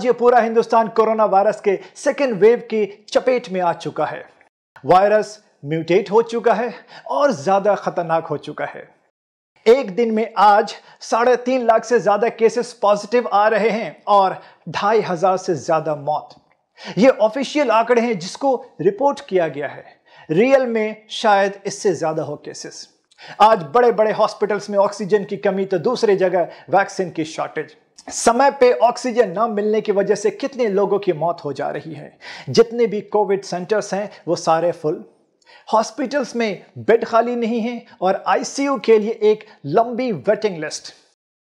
आज ये पूरा हिंदुस्तान कोरोना वायरस के सेकेंड वेव की चपेट में आ चुका है वायरस म्यूटेट हो चुका है और ज्यादा खतरनाक हो चुका है एक दिन में आज साढ़े तीन लाख से ज्यादा केसेस पॉजिटिव आ रहे हैं और ढाई हजार से ज्यादा मौत ये ऑफिशियल आंकड़े हैं जिसको रिपोर्ट किया गया है रियल में शायद इससे ज्यादा हो केसेस आज बड़े बड़े हॉस्पिटल्स में ऑक्सीजन की कमी तो दूसरी जगह वैक्सीन की शॉर्टेज समय पे ऑक्सीजन न मिलने की वजह से कितने लोगों की मौत हो जा रही है जितने भी कोविड सेंटर्स हैं वो सारे फुल हॉस्पिटल्स में बेड खाली नहीं है और आईसीयू के लिए एक लंबी वेटिंग लिस्ट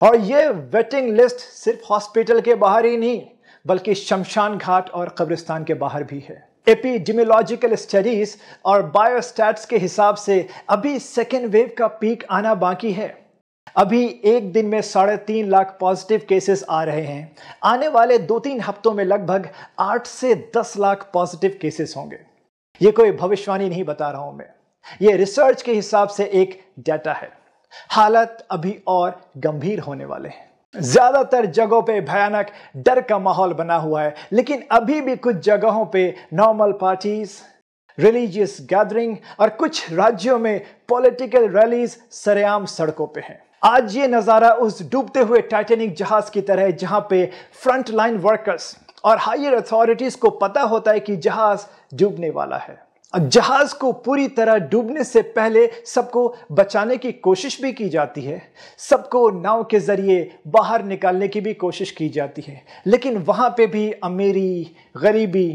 और ये वेटिंग लिस्ट सिर्फ हॉस्पिटल के बाहर ही नहीं बल्कि शमशान घाट और कब्रिस्तान के बाहर भी है एपीडिमियोलॉजिकल स्टडीज और बायोस्टैट्स के हिसाब से अभी सेकेंड वेव का पीक आना बाकी है अभी एक दिन में साढ़े तीन लाख पॉजिटिव केसेस आ रहे हैं आने वाले दो तीन हफ्तों में लगभग आठ से दस लाख पॉजिटिव केसेस होंगे ये कोई भविष्यवाणी नहीं बता रहा हूं मैं ये रिसर्च के हिसाब से एक डाटा है हालत अभी और गंभीर होने वाले हैं ज्यादातर जगहों पे भयानक डर का माहौल बना हुआ है लेकिन अभी भी कुछ जगहों पे नॉर्मल पार्टीज रिलीजियस गैदरिंग और कुछ राज्यों में पॉलिटिकल रैलीज सरेआम सड़कों पे हैं आज ये नज़ारा उस डूबते हुए टाइटेनिक जहाज़ की तरह है जहाँ पे फ्रंट लाइन वर्कर्स और हायर अथॉरिटीज़ को पता होता है कि जहाज़ डूबने वाला है जहाज को पूरी तरह डूबने से पहले सबको बचाने की कोशिश भी की जाती है सबको नाव के जरिए बाहर निकालने की भी कोशिश की जाती है लेकिन वहाँ पे भी अमीरी गरीबी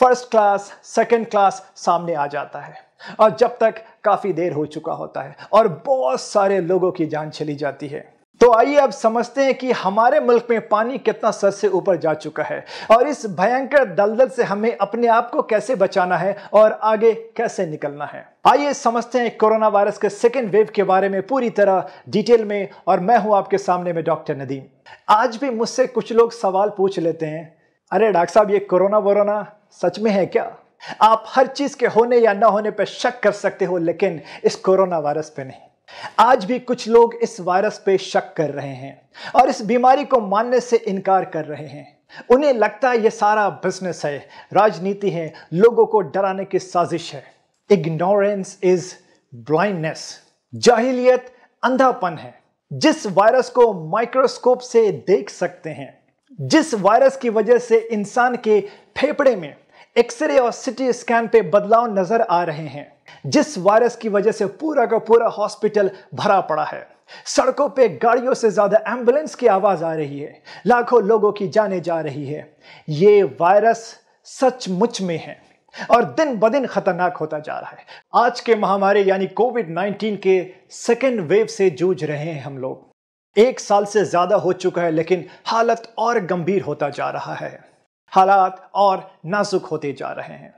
फर्स्ट क्लास सेकंड क्लास सामने आ जाता है और जब तक काफ़ी देर हो चुका होता है और बहुत सारे लोगों की जान चली जाती है तो आइए अब समझते हैं कि हमारे मुल्क में पानी कितना सर से ऊपर जा चुका है और इस भयंकर दलदल से हमें अपने आप को कैसे बचाना है और आगे कैसे निकलना है आइए समझते हैं कोरोना वायरस के सेकेंड वेव के बारे में पूरी तरह डिटेल में और मैं हूं आपके सामने में डॉक्टर नदीम आज भी मुझसे कुछ लोग सवाल पूछ लेते हैं अरे डॉक्टर साहब ये कोरोना वोरोना सच में है क्या आप हर चीज के होने या ना होने पर शक कर सकते हो लेकिन इस कोरोना वायरस पे नहीं आज भी कुछ लोग इस वायरस पे शक कर रहे हैं और इस बीमारी को मानने से इनकार कर रहे हैं उन्हें लगता है ये सारा बिजनेस है राजनीति है लोगों को डराने की साजिश है इग्नोरेंस इज ब्लाइंडनेस जाहिलियत अंधापन है जिस वायरस को माइक्रोस्कोप से देख सकते हैं जिस वायरस की वजह से इंसान के फेफड़े में एक्सरे और सिटी स्कैन पे बदलाव नजर आ रहे हैं जिस वायरस की वजह से पूरा का पूरा हॉस्पिटल भरा पड़ा है सड़कों पे गाड़ियों से ज्यादा एम्बुलेंस की आवाज आ रही है लाखों लोगों की जाने जा रही है ये वायरस सचमुच में है और दिन ब दिन खतरनाक होता जा रहा है आज के महामारी यानी कोविड 19 के सेकेंड वेव से जूझ रहे हैं हम लोग एक साल से ज्यादा हो चुका है लेकिन हालत और गंभीर होता जा रहा है हालात और नाजुक होते जा रहे हैं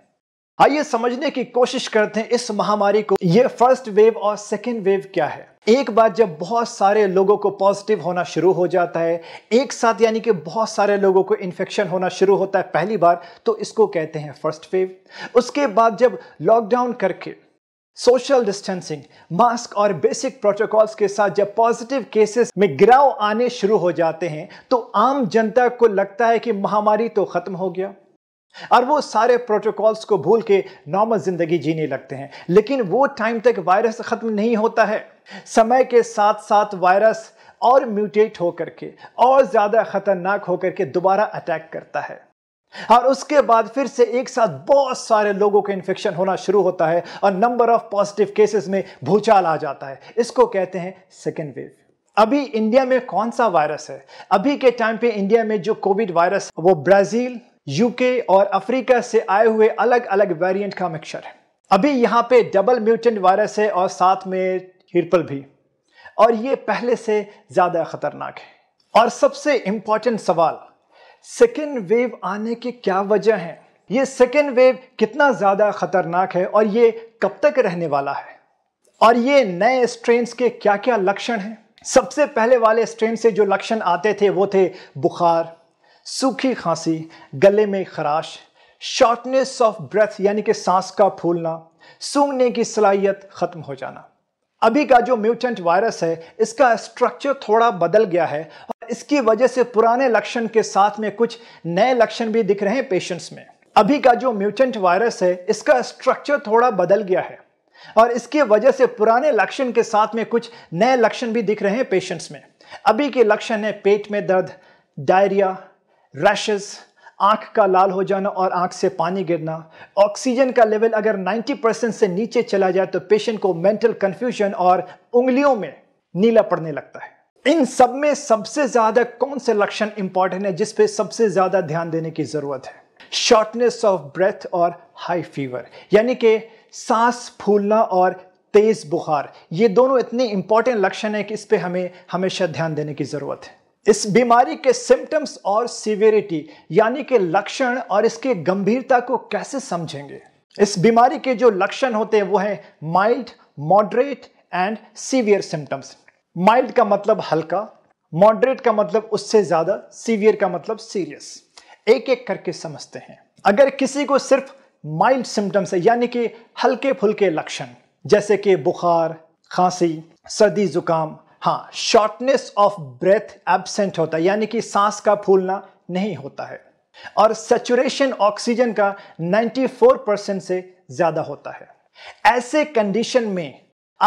आइए समझने की कोशिश करते हैं इस महामारी को ये फर्स्ट वेव और सेकेंड वेव क्या है एक बार जब बहुत सारे लोगों को पॉजिटिव होना शुरू हो जाता है एक साथ यानी कि बहुत सारे लोगों को इन्फेक्शन होना शुरू होता है पहली बार तो इसको कहते हैं फर्स्ट वेव उसके बाद जब लॉकडाउन करके सोशल डिस्टेंसिंग मास्क और बेसिक प्रोटोकॉल्स के साथ जब पॉजिटिव केसेस में गिराव आने शुरू हो जाते हैं तो आम जनता को लगता है कि महामारी तो खत्म हो गया और वो सारे प्रोटोकॉल्स को भूल के नॉर्मल जिंदगी जीने लगते हैं लेकिन वो टाइम तक वायरस खत्म नहीं होता है समय के साथ साथ वायरस और म्यूटेट होकर के और ज्यादा खतरनाक होकर के दोबारा अटैक करता है और उसके बाद फिर से एक साथ बहुत सारे लोगों के इन्फेक्शन होना शुरू होता है और नंबर ऑफ पॉजिटिव केसेस में भूचाल आ जाता है इसको कहते हैं सेकेंड वेव अभी इंडिया में कौन सा वायरस है अभी के टाइम पे इंडिया में जो कोविड वायरस वो ब्राजील यूके और अफ्रीका से आए हुए अलग अलग वेरिएंट का मिक्सचर है अभी यहाँ पे डबल म्यूटेंट वायरस है और साथ में हिरपल भी और ये पहले से ज़्यादा खतरनाक है और सबसे इंपॉर्टेंट सवाल सेकेंड वेव आने की क्या वजह है ये सेकेंड वेव कितना ज़्यादा खतरनाक है और ये कब तक रहने वाला है और ये नए स्ट्रेन के क्या क्या लक्षण हैं सबसे पहले वाले स्ट्रेन से जो लक्षण आते थे वो थे बुखार सूखी खांसी गले में खराश शॉर्टनेस ऑफ ब्रेथ यानी कि सांस का फूलना सूंघने की सलाहियत ख़त्म हो जाना अभी का जो म्यूटेंट वायरस है इसका स्ट्रक्चर थोड़ा बदल गया है और इसकी वजह से पुराने लक्षण के साथ में कुछ नए लक्षण भी दिख रहे हैं पेशेंट्स में अभी का जो म्यूटेंट वायरस है इसका स्ट्रक्चर थोड़ा बदल गया है और इसकी वजह से पुराने लक्षण के साथ में कुछ नए लक्षण भी दिख रहे हैं पेशेंट्स में अभी के लक्षण है पेट में दर्द डायरिया रैशेज आंख का लाल हो जाना और आंख से पानी गिरना ऑक्सीजन का लेवल अगर 90 परसेंट से नीचे चला जाए तो पेशेंट को मेंटल कंफ्यूजन और उंगलियों में नीला पड़ने लगता है इन सब में सबसे ज्यादा कौन से लक्षण इंपॉर्टेंट है जिसपे सबसे ज्यादा ध्यान देने की जरूरत है शॉर्टनेस ऑफ ब्रेथ और हाई फीवर यानी कि सांस फूलना और तेज बुखार ये दोनों इतने इंपॉर्टेंट लक्षण है कि इस पर हमें हमेशा ध्यान देने की जरूरत है इस बीमारी के सिम्टम्स और सीवियरिटी यानी कि लक्षण और इसके गंभीरता को कैसे समझेंगे इस बीमारी के जो लक्षण होते हैं वो है mild moderate and severe symptoms mild का मतलब हल्का मॉडरेट का मतलब उससे ज्यादा सीवियर का मतलब सीरियस एक एक करके समझते हैं अगर किसी को सिर्फ माइल्ड सिम्टम्स है यानी कि हल्के फुल्के लक्षण जैसे कि बुखार खांसी सर्दी जुकाम हाँ शॉर्टनेस ऑफ ब्रेथ एबसेंट होता है यानी कि सांस का फूलना नहीं होता है और सेचुरेशन ऑक्सीजन का 94 परसेंट से ज़्यादा होता है ऐसे कंडीशन में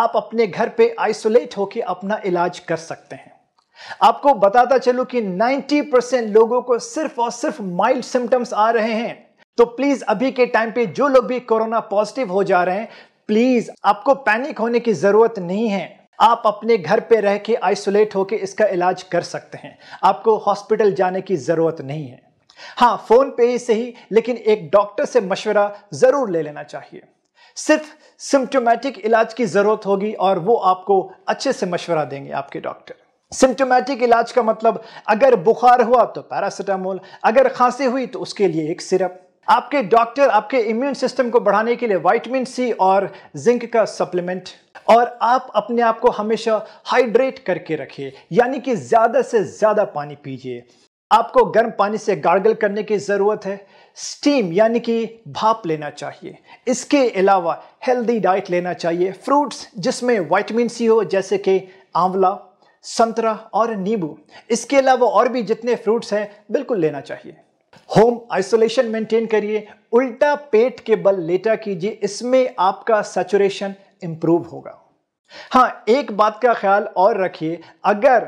आप अपने घर पे आइसोलेट होकर अपना इलाज कर सकते हैं आपको बताता चलूं कि 90 परसेंट लोगों को सिर्फ और सिर्फ माइल्ड सिम्टम्स आ रहे हैं तो प्लीज अभी के टाइम पे जो लोग भी कोरोना पॉजिटिव हो जा रहे हैं प्लीज आपको पैनिक होने की जरूरत नहीं है आप अपने घर पे रह के आइसोलेट होकर इसका इलाज कर सकते हैं आपको हॉस्पिटल जाने की ज़रूरत नहीं है हाँ फ़ोन पे ही सही लेकिन एक डॉक्टर से मशवरा ज़रूर ले लेना चाहिए सिर्फ सिम्टोमेटिक इलाज की ज़रूरत होगी और वो आपको अच्छे से मशवरा देंगे आपके डॉक्टर सिम्टोमेटिक इलाज का मतलब अगर बुखार हुआ तो पैरासीटामोल अगर खांसी हुई तो उसके लिए एक सिरप आपके डॉक्टर आपके इम्यून सिस्टम को बढ़ाने के लिए वाइटमिन सी और जिंक का सप्लीमेंट और आप अपने आप को हमेशा हाइड्रेट करके रखिए यानी कि ज़्यादा से ज़्यादा पानी पीजिए आपको गर्म पानी से गार्गल करने की ज़रूरत है स्टीम यानी कि भाप लेना चाहिए इसके अलावा हेल्दी डाइट लेना चाहिए फ्रूट्स जिसमें वाइटमिन सी हो जैसे कि आंवला संतरा और नींबू इसके अलावा और भी जितने फ्रूट्स हैं बिल्कुल लेना चाहिए होम आइसोलेशन मेंटेन करिए उल्टा पेट के बल लेटा कीजिए इसमें आपका सेचुरेशन इंप्रूव होगा हाँ एक बात का ख्याल और रखिए अगर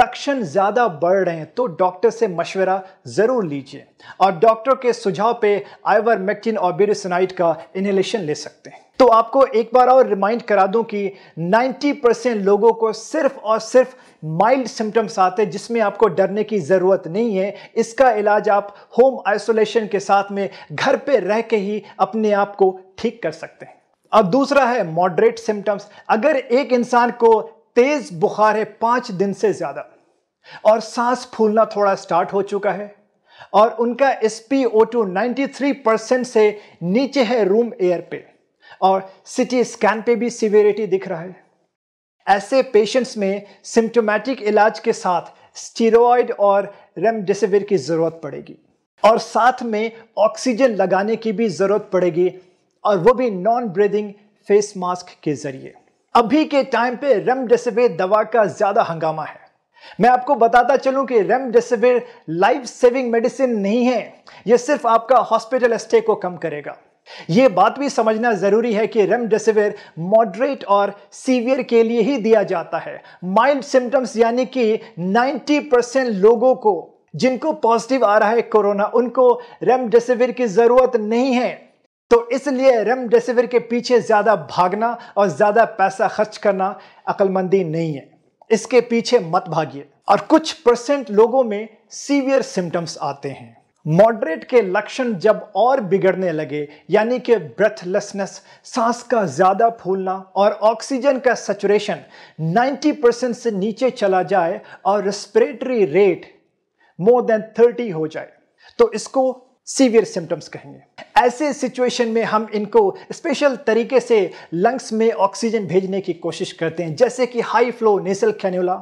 लक्षण ज़्यादा बढ़ रहे हैं तो डॉक्टर से मशवरा ज़रूर लीजिए और डॉक्टर के सुझाव पे आइवर मेक्टिन और बिरिसनाइट का इनहेलेशन ले सकते हैं तो आपको एक बार और रिमाइंड करा दूं कि 90 परसेंट लोगों को सिर्फ और सिर्फ माइल्ड सिम्टम्स आते हैं जिसमें आपको डरने की ज़रूरत नहीं है इसका इलाज आप होम आइसोलेशन के साथ में घर पे रह के ही अपने आप को ठीक कर सकते हैं अब दूसरा है मॉडरेट सिम्टम्स अगर एक इंसान को तेज बुखार है पांच दिन से ज्यादा और सांस फूलना थोड़ा स्टार्ट हो चुका है और उनका S P O two ninety percent से नीचे है रूम एयर पे और सिटी स्कैन पे भी सिवियरिटी दिख रहा है ऐसे पेशेंट्स में सिम्टोमेटिक इलाज के साथ स्टीरोइड और रेमडेसिविर की ज़रूरत पड़ेगी और साथ में ऑक्सीजन लगाने की भी ज़रूरत पड़ेगी और वो भी नॉन ब्रीदिंग फेस मास्क के ज़रिए अभी के टाइम पे रेमडेसिविर दवा का ज्यादा हंगामा है मैं आपको बताता चलूं कि रेमडेसिविर लाइफ सेविंग मेडिसिन नहीं है यह सिर्फ आपका हॉस्पिटल स्टे को कम करेगा यह बात भी समझना जरूरी है कि रेमडेसिविर मॉडरेट और सीवियर के लिए ही दिया जाता है माइल्ड सिम्टम्स यानी कि 90 परसेंट लोगों को जिनको पॉजिटिव आ रहा है कोरोना उनको रेमडेसिविर की जरूरत नहीं है तो इसलिए रेमडेसिविर के पीछे ज़्यादा भागना और ज़्यादा पैसा खर्च करना अक्लमंदी नहीं है इसके पीछे मत भागिए और कुछ परसेंट लोगों में सीवियर सिम्टम्स आते हैं मॉडरेट के लक्षण जब और बिगड़ने लगे यानी कि ब्रेथलेसनेस सांस का ज़्यादा फूलना और ऑक्सीजन का सेचुरेशन 90 परसेंट से नीचे चला जाए और रेस्पिरेटरी रेट मोर देन 30 हो जाए तो इसको सीवियर सिम्टम्स कहेंगे ऐसे सिचुएशन में हम इनको स्पेशल तरीके से लंग्स में ऑक्सीजन भेजने की कोशिश करते हैं जैसे कि high flow nasal cannula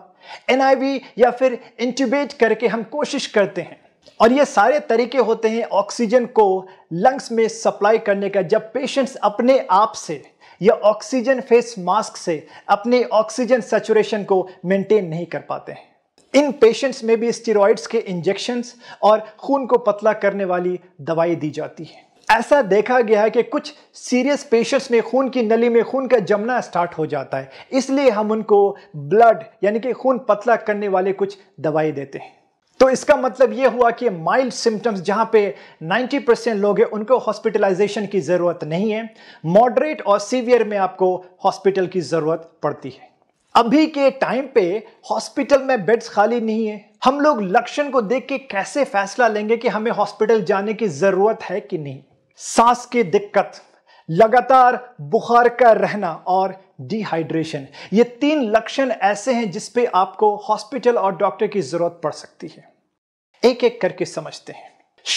NIV या फिर इंट्यूबेट करके हम कोशिश करते हैं और ये सारे तरीके होते हैं ऑक्सीजन को लंग्स में सप्लाई करने का जब पेशेंट्स अपने आप से या ऑक्सीजन फेस मास्क से अपने ऑक्सीजन सेचुरेशन को मेंटेन नहीं कर पाते हैं इन पेशेंट्स में भी स्टीरोइड्स के इंजेक्शंस और खून को पतला करने वाली दवाई दी जाती है ऐसा देखा गया है कि कुछ सीरियस पेशेंट्स में खून की नली में खून का जमना स्टार्ट हो जाता है इसलिए हम उनको ब्लड यानी कि खून पतला करने वाले कुछ दवाई देते हैं तो इसका मतलब ये हुआ कि माइल्ड सिम्टम्स जहाँ पे 90 परसेंट लोग हैं उनको हॉस्पिटलाइजेशन की ज़रूरत नहीं है मॉडरेट और सीवियर में आपको हॉस्पिटल की ज़रूरत पड़ती है अभी के टाइम पे हॉस्पिटल में बेड्स खाली नहीं है हम लोग लक्षण को देख के कैसे फैसला लेंगे कि हमें हॉस्पिटल जाने की जरूरत है कि नहीं सांस की दिक्कत लगातार बुखार का रहना और डिहाइड्रेशन ये तीन लक्षण ऐसे हैं जिस पे आपको हॉस्पिटल और डॉक्टर की जरूरत पड़ सकती है एक एक करके समझते हैं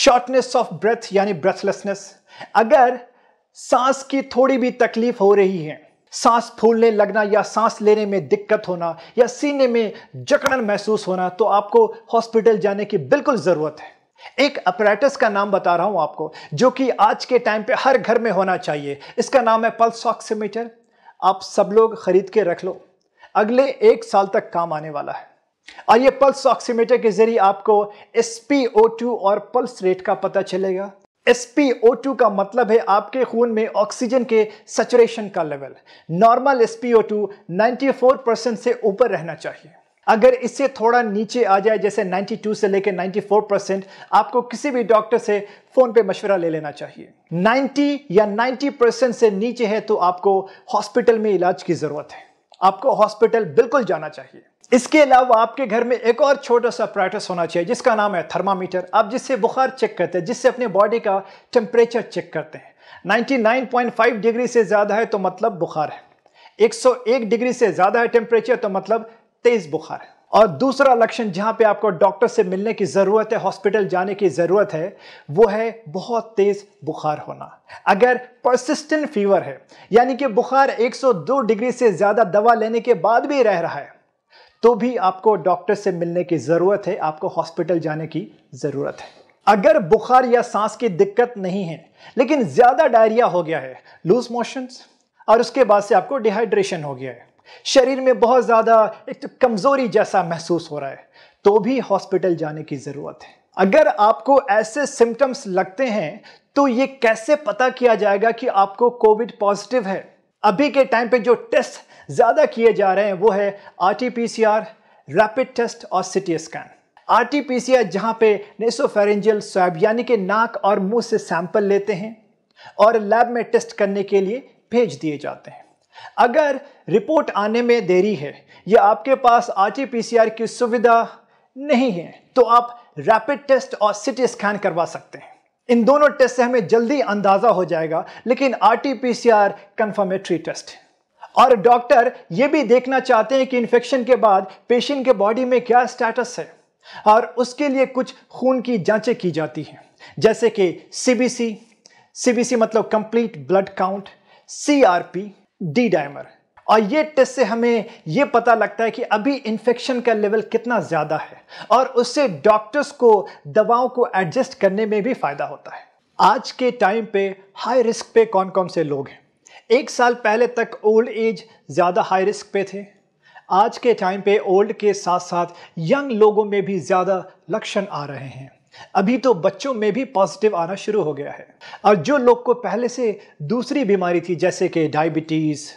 शॉर्टनेस ऑफ ब्रेथ यानी ब्रेथलेसनेस अगर सांस की थोड़ी भी तकलीफ हो रही है सांस फूलने लगना या सांस लेने में दिक्कत होना या सीने में जकड़न महसूस होना तो आपको हॉस्पिटल जाने की बिल्कुल ज़रूरत है एक अपरेटस का नाम बता रहा हूं आपको जो कि आज के टाइम पे हर घर में होना चाहिए इसका नाम है पल्स ऑक्सीमीटर आप सब लोग खरीद के रख लो अगले एक साल तक काम आने वाला है और ये पल्स ऑक्सीमीटर के जरिए आपको एस और पल्स रेट का पता चलेगा SpO2 का मतलब है आपके खून में ऑक्सीजन के सचुरेशन का लेवल नॉर्मल SpO2 94 परसेंट से ऊपर रहना चाहिए अगर इससे थोड़ा नीचे आ जाए जैसे 92 से लेकर 94 परसेंट आपको किसी भी डॉक्टर से फ़ोन पे मशवरा ले लेना चाहिए 90 या 90 परसेंट से नीचे है तो आपको हॉस्पिटल में इलाज की ज़रूरत है आपको हॉस्पिटल बिल्कुल जाना चाहिए इसके अलावा आपके घर में एक और छोटा सा प्रैक्टिस होना चाहिए जिसका नाम है थर्मामीटर आप जिससे बुखार चेक करते हैं जिससे अपने बॉडी का टेम्परेचर चेक करते हैं 99.5 डिग्री से ज़्यादा है तो मतलब बुखार है 101 डिग्री से ज़्यादा है टेम्परेचर तो मतलब तेज़ बुखार है और दूसरा लक्षण जहाँ पे आपको डॉक्टर से मिलने की ज़रूरत है हॉस्पिटल जाने की ज़रूरत है वो है बहुत तेज़ बुखार होना अगर परसिस्टेंट फीवर है यानी कि बुखार 102 डिग्री से ज़्यादा दवा लेने के बाद भी रह रहा है तो भी आपको डॉक्टर से मिलने की ज़रूरत है आपको हॉस्पिटल जाने की ज़रूरत है अगर बुखार या सांस की दिक्कत नहीं है लेकिन ज़्यादा डायरिया हो गया है लूज मोशंस और उसके बाद से आपको डिहाइड्रेशन हो गया है शरीर में बहुत ज़्यादा एक तो कमज़ोरी जैसा महसूस हो रहा है तो भी हॉस्पिटल जाने की ज़रूरत है अगर आपको ऐसे सिम्टम्स लगते हैं तो ये कैसे पता किया जाएगा कि आपको कोविड पॉजिटिव है अभी के टाइम पे जो टेस्ट ज़्यादा किए जा रहे हैं वो है R T P C R rapid test और C T scan R T P C R जहाँ पे नेसोफेरेंजियल स्वैब यानी कि नाक और मुंह से सैंपल लेते हैं और लैब में टेस्ट करने के लिए भेज दिए जाते हैं अगर रिपोर्ट आने में देरी है या आपके पास R T P C R की सुविधा नहीं है तो आप रैपिड टेस्ट और सी टी स्कैन करवा सकते हैं इन दोनों टेस्ट से हमें जल्दी अंदाजा हो जाएगा लेकिन आरटीपीसीआर कंफर्मेटरी टेस्ट और डॉक्टर ये भी देखना चाहते हैं कि इन्फेक्शन के बाद पेशेंट के बॉडी में क्या स्टेटस है और उसके लिए कुछ खून की जांचें की जाती हैं जैसे कि सीबीसी सीबीसी मतलब complete blood count CRP D dimer और ये टेस्ट से हमें ये पता लगता है कि अभी इन्फेक्शन का लेवल कितना ज़्यादा है और उससे डॉक्टर्स को दवाओं को एडजस्ट करने में भी फ़ायदा होता है आज के टाइम पे हाई रिस्क पे कौन कौन से लोग हैं एक साल पहले तक ओल्ड एज ज़्यादा हाई रिस्क पे थे आज के टाइम पे ओल्ड के साथ साथ यंग लोगों में भी ज़्यादा लक्षण आ रहे हैं अभी तो बच्चों में भी पॉजिटिव आना शुरू हो गया है और जो लोग को पहले से दूसरी बीमारी थी जैसे कि डायबिटीज़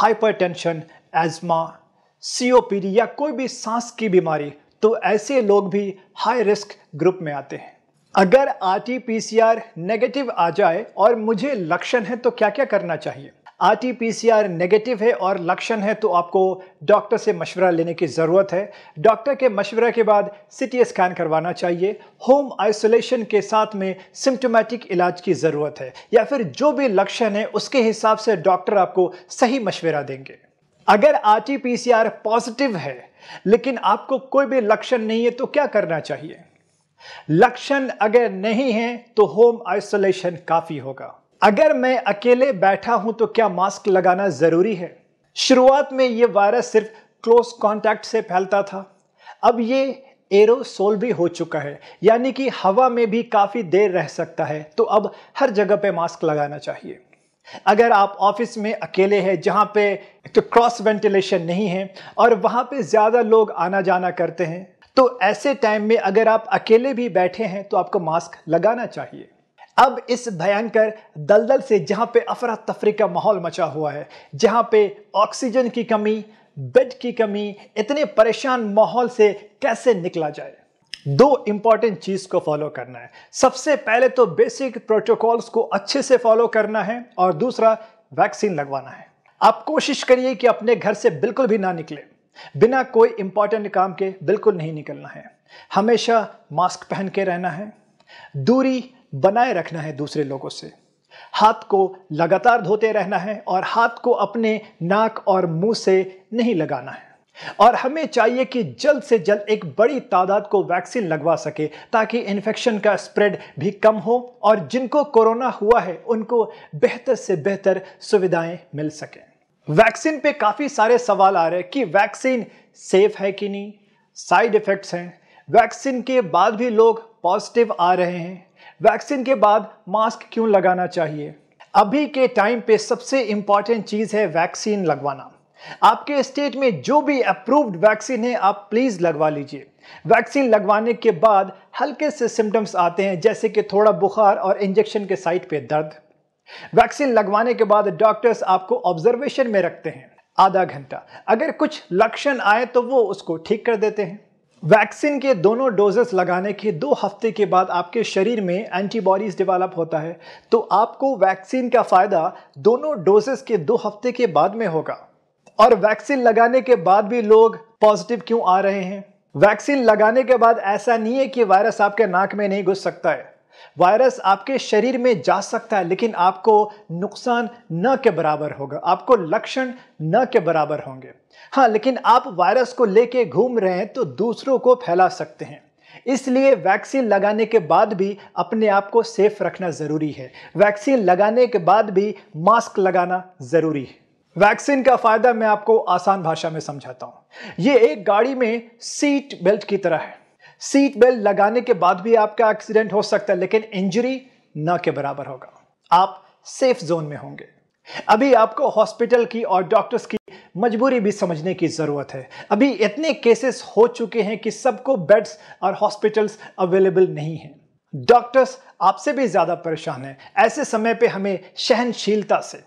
हाइपरटेंशन, एज्मा सीओपीडी या कोई भी सांस की बीमारी तो ऐसे लोग भी हाई रिस्क ग्रुप में आते हैं अगर R T P C R negative आ जाए और मुझे लक्षण है तो क्या क्या करना चाहिए आरटीपीसीआर नेगेटिव है और लक्षण है तो आपको डॉक्टर से मशवरा लेने की ज़रूरत है डॉक्टर के मशवरे के बाद सिटी स्कैन करवाना चाहिए होम आइसोलेशन के साथ में सिम्टोमेटिक इलाज की ज़रूरत है या फिर जो भी लक्षण है उसके हिसाब से डॉक्टर आपको सही मशवरा देंगे अगर आर पॉजिटिव है लेकिन आपको कोई भी लक्षण नहीं है तो क्या करना चाहिए लक्षण अगर नहीं है तो होम आइसोलेशन काफ़ी होगा अगर मैं अकेले बैठा हूं तो क्या मास्क लगाना जरूरी है शुरुआत में ये वायरस सिर्फ क्लोज कांटेक्ट से फैलता था अब ये एरोसोल भी हो चुका है यानी कि हवा में भी काफ़ी देर रह सकता है तो अब हर जगह पे मास्क लगाना चाहिए अगर आप ऑफिस में अकेले हैं जहाँ पे तो क्रॉस वेंटिलेशन नहीं है और वहाँ पे ज़्यादा लोग आना जाना करते हैं तो ऐसे टाइम में अगर आप अकेले भी बैठे हैं तो आपको मास्क लगाना चाहिए अब इस भयंकर दलदल से जहां पे अफरा तफरी का माहौल मचा हुआ है जहां पे ऑक्सीजन की कमी बेड की कमी इतने परेशान माहौल से कैसे निकला जाए दो इंपॉर्टेंट चीज को फॉलो करना है सबसे पहले तो बेसिक प्रोटोकॉल्स को अच्छे से फॉलो करना है और दूसरा वैक्सीन लगवाना है आप कोशिश करिए कि अपने घर से बिल्कुल भी ना निकले बिना कोई इंपॉर्टेंट काम के बिल्कुल नहीं निकलना है हमेशा मास्क पहन के रहना है दूरी बनाए रखना है दूसरे लोगों से हाथ को लगातार धोते रहना है और हाथ को अपने नाक और मुंह से नहीं लगाना है और हमें चाहिए कि जल्द से जल्द एक बड़ी तादाद को वैक्सीन लगवा सके ताकि इन्फेक्शन का स्प्रेड भी कम हो और जिनको कोरोना हुआ है उनको बेहतर से बेहतर सुविधाएं मिल सकें वैक्सीन पे काफ़ी सारे सवाल आ रहे हैं कि वैक्सीन सेफ है कि नहीं साइड इफ़ेक्ट्स हैं वैक्सीन के बाद भी लोग पॉजिटिव आ रहे हैं वैक्सीन के बाद मास्क क्यों लगाना चाहिए अभी के टाइम पे सबसे इम्पॉर्टेंट चीज़ है वैक्सीन लगवाना आपके स्टेट में जो भी अप्रूव्ड वैक्सीन है आप प्लीज़ लगवा लीजिए वैक्सीन लगवाने के बाद हल्के से सिम्टम्स आते हैं जैसे कि थोड़ा बुखार और इंजेक्शन के साइट पे दर्द वैक्सीन लगवाने के बाद डॉक्टर्स आपको ऑब्जर्वेशन में रखते हैं आधा घंटा अगर कुछ लक्षण आए तो वो उसको ठीक कर देते हैं वैक्सीन के दोनों डोजेस लगाने के दो हफ्ते के बाद आपके शरीर में एंटीबॉडीज डेवलप होता है तो आपको वैक्सीन का फ़ायदा दोनों डोजेस के दो हफ्ते के बाद में होगा और वैक्सीन लगाने के बाद भी लोग पॉजिटिव क्यों आ रहे हैं वैक्सीन लगाने के बाद ऐसा नहीं है कि वायरस आपके नाक में नहीं घुस सकता है वायरस आपके शरीर में जा सकता है लेकिन आपको नुकसान न के बराबर होगा आपको लक्षण न के बराबर होंगे हाँ लेकिन आप वायरस को लेके घूम रहे हैं तो दूसरों को फैला सकते हैं इसलिए वैक्सीन लगाने के बाद भी अपने आप को सेफ रखना ज़रूरी है वैक्सीन लगाने के बाद भी मास्क लगाना ज़रूरी है वैक्सीन का फायदा मैं आपको आसान भाषा में समझाता हूँ ये एक गाड़ी में सीट बेल्ट की तरह है सीट बेल्ट लगाने के बाद भी आपका एक्सीडेंट हो सकता है लेकिन इंजरी न के बराबर होगा आप सेफ जोन में होंगे अभी आपको हॉस्पिटल की और डॉक्टर्स की मजबूरी भी समझने की ज़रूरत है अभी इतने केसेस हो चुके हैं कि सबको बेड्स और हॉस्पिटल्स अवेलेबल नहीं हैं डॉक्टर्स आपसे भी ज़्यादा परेशान हैं ऐसे समय पे हमें सहनशीलता से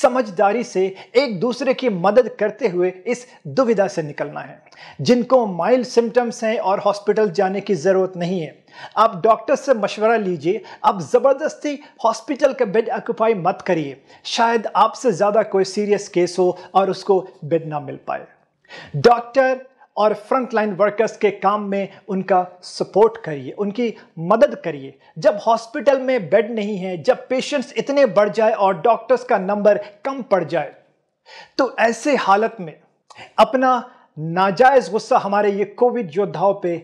समझदारी से एक दूसरे की मदद करते हुए इस दुविधा से निकलना है जिनको माइल्ड सिम्टम्स हैं और हॉस्पिटल जाने की ज़रूरत नहीं है आप डॉक्टर से मशवरा लीजिए आप ज़बरदस्ती हॉस्पिटल का बेड ऑक्यूपाई मत करिए शायद आपसे ज़्यादा कोई सीरियस केस हो और उसको बेड ना मिल पाए डॉक्टर और फ्रंटलाइन वर्कर्स के काम में उनका सपोर्ट करिए उनकी मदद करिए जब हॉस्पिटल में बेड नहीं है जब पेशेंट्स इतने बढ़ जाए और डॉक्टर्स का नंबर कम पड़ जाए तो ऐसे हालत में अपना नाजायज़ गुस्सा हमारे ये कोविड योद्धाओं पे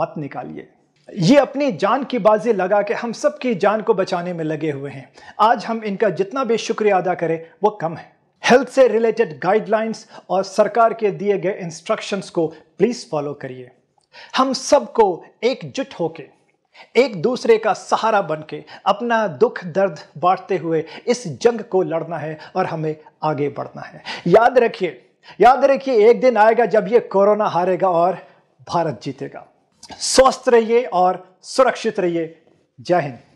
मत निकालिए ये अपनी जान की बाजी लगा के हम सब की जान को बचाने में लगे हुए हैं आज हम इनका जितना भी शुक्रिया अदा करें वो कम है हेल्थ से रिलेटेड गाइडलाइंस और सरकार के दिए गए इंस्ट्रक्शंस को प्लीज़ फॉलो करिए हम सबको एकजुट होकर एक दूसरे का सहारा बन के अपना दुख दर्द बांटते हुए इस जंग को लड़ना है और हमें आगे बढ़ना है याद रखिए याद रखिए एक दिन आएगा जब ये कोरोना हारेगा और भारत जीतेगा स्वस्थ रहिए और सुरक्षित रहिए जय हिंद